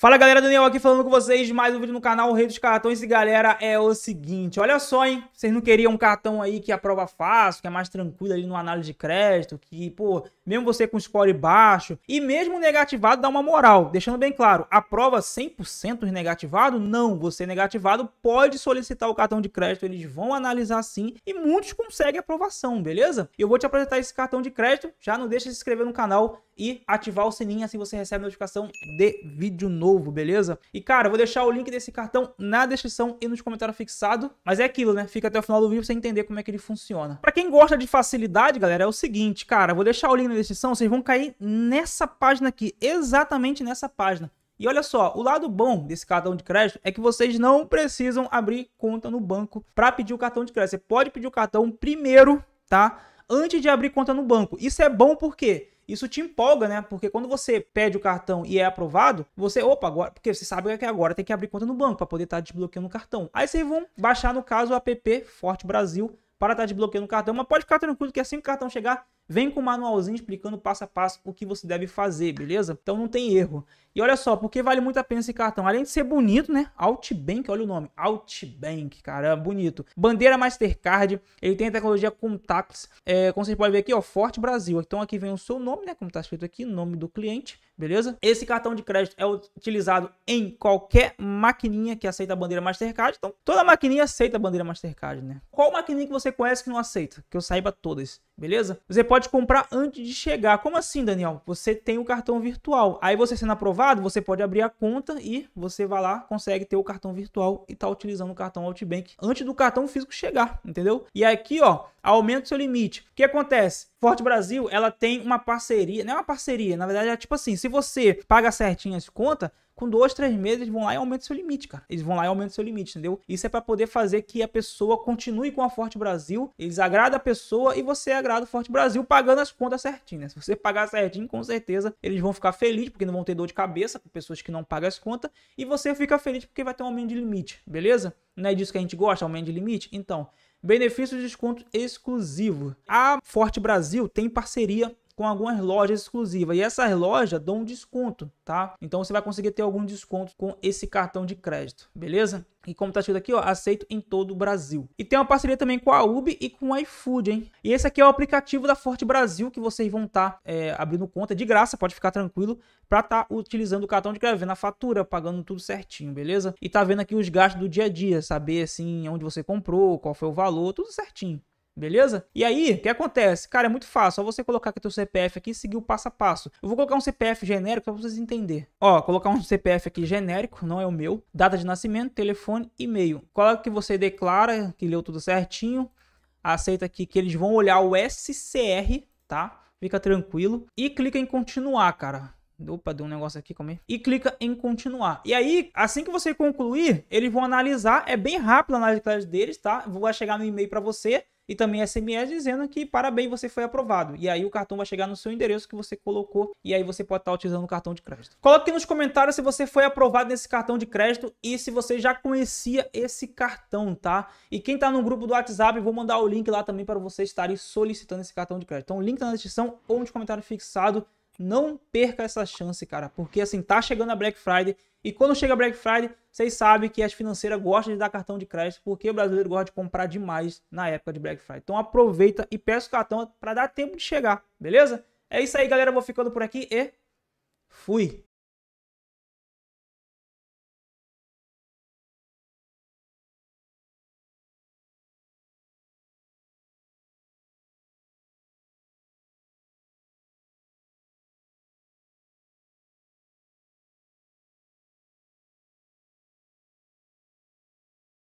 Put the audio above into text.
Fala galera, Daniel aqui falando com vocês, mais um vídeo no canal Rei dos Cartões e galera, é o seguinte, olha só hein, vocês não queriam um cartão aí que aprova é a prova fácil, que é mais tranquilo ali no análise de crédito, que pô, mesmo você com score baixo e mesmo negativado dá uma moral, deixando bem claro, a prova 100% negativado, não, você negativado pode solicitar o cartão de crédito, eles vão analisar sim e muitos conseguem aprovação, beleza? Eu vou te apresentar esse cartão de crédito, já não deixa de se inscrever no canal, e ativar o sininho, assim você recebe notificação de vídeo novo, beleza? E cara, eu vou deixar o link desse cartão na descrição e nos comentários fixado, mas é aquilo, né? Fica até o final do vídeo pra você entender como é que ele funciona. Pra quem gosta de facilidade, galera, é o seguinte, cara, eu vou deixar o link na descrição, vocês vão cair nessa página aqui, exatamente nessa página. E olha só, o lado bom desse cartão de crédito é que vocês não precisam abrir conta no banco para pedir o cartão de crédito. Você pode pedir o cartão primeiro, tá? Antes de abrir conta no banco. Isso é bom porque isso te empolga, né? Porque quando você pede o cartão e é aprovado, você, opa, agora, porque você sabe que agora tem que abrir conta no banco para poder estar tá desbloqueando o cartão. Aí vocês vão baixar, no caso, o app Forte Brasil para estar tá desbloqueando o cartão, mas pode ficar tranquilo que assim que o cartão chegar, vem com o manualzinho explicando passo a passo o que você deve fazer, beleza? Então não tem erro. E olha só, porque vale muito a pena esse cartão? Além de ser bonito, né? Outbank, olha o nome. Outbank, caramba, bonito. Bandeira Mastercard, ele tem a tecnologia Contactless. É, como vocês podem ver aqui, ó, Forte Brasil. Então aqui vem o seu nome, né? Como tá escrito aqui, nome do cliente, beleza? Esse cartão de crédito é utilizado em qualquer maquininha que aceita a bandeira Mastercard. Então toda maquininha aceita a bandeira Mastercard, né? Qual maquininha que você conhece que não aceita? Que eu saiba todas, beleza? Você pode comprar antes de chegar. Como assim, Daniel? Você tem o um cartão virtual. Aí você sendo aprovado, lado, você pode abrir a conta e você vai lá, consegue ter o cartão virtual e tá utilizando o cartão Outbank antes do cartão físico chegar, entendeu? E aqui, ó, aumenta o seu limite. O que acontece? Forte Brasil, ela tem uma parceria, não é uma parceria, na verdade é tipo assim, se você paga certinho as contas, com dois, três meses, eles vão lá e aumentam seu limite, cara. Eles vão lá e aumentam seu limite, entendeu? Isso é para poder fazer que a pessoa continue com a Forte Brasil, eles agradam a pessoa e você agrada o Forte Brasil pagando as contas certinho, né? Se você pagar certinho, com certeza eles vão ficar felizes, porque não vão ter dor de cabeça com pessoas que não pagam as contas, e você fica feliz porque vai ter um aumento de limite, beleza? Não é disso que a gente gosta, aumento de limite? Então, benefício de desconto exclusivo. A Forte Brasil tem parceria com algumas lojas exclusivas. E essas lojas dão um desconto, tá? Então você vai conseguir ter algum desconto com esse cartão de crédito, beleza? E como tá escrito aqui, ó, aceito em todo o Brasil. E tem uma parceria também com a Ubi e com o iFood, hein? E esse aqui é o aplicativo da Forte Brasil que vocês vão estar tá, é, abrindo conta de graça, pode ficar tranquilo, para estar tá utilizando o cartão de crédito, vendo a fatura, pagando tudo certinho, beleza? E tá vendo aqui os gastos do dia a dia, saber assim onde você comprou, qual foi o valor, tudo certinho. Beleza? E aí, o que acontece? Cara, é muito fácil. Só você colocar aqui teu CPF aqui e seguir o passo a passo. Eu vou colocar um CPF genérico para vocês entenderem. Ó, colocar um CPF aqui genérico, não é o meu. Data de nascimento, telefone, e-mail. Coloca é que você declara, que leu tudo certinho. Aceita aqui que eles vão olhar o SCR, tá? Fica tranquilo. E clica em continuar, cara. Opa, deu um negócio aqui, calma E clica em continuar. E aí, assim que você concluir, eles vão analisar. É bem rápido a análise deles, tá? Vou chegar no e-mail para você e também SMS dizendo que parabéns, você foi aprovado. E aí o cartão vai chegar no seu endereço que você colocou e aí você pode estar tá utilizando o cartão de crédito. Coloque nos comentários se você foi aprovado nesse cartão de crédito e se você já conhecia esse cartão, tá? E quem está no grupo do WhatsApp, vou mandar o link lá também para você estarem solicitando esse cartão de crédito. Então, link tá na descrição ou no comentário fixado. Não perca essa chance, cara, porque assim, tá chegando a Black Friday, e quando chega Black Friday, vocês sabem que as financeiras gostam de dar cartão de crédito, porque o brasileiro gosta de comprar demais na época de Black Friday. Então aproveita e peça o cartão para dar tempo de chegar, beleza? É isso aí, galera. Eu vou ficando por aqui e fui!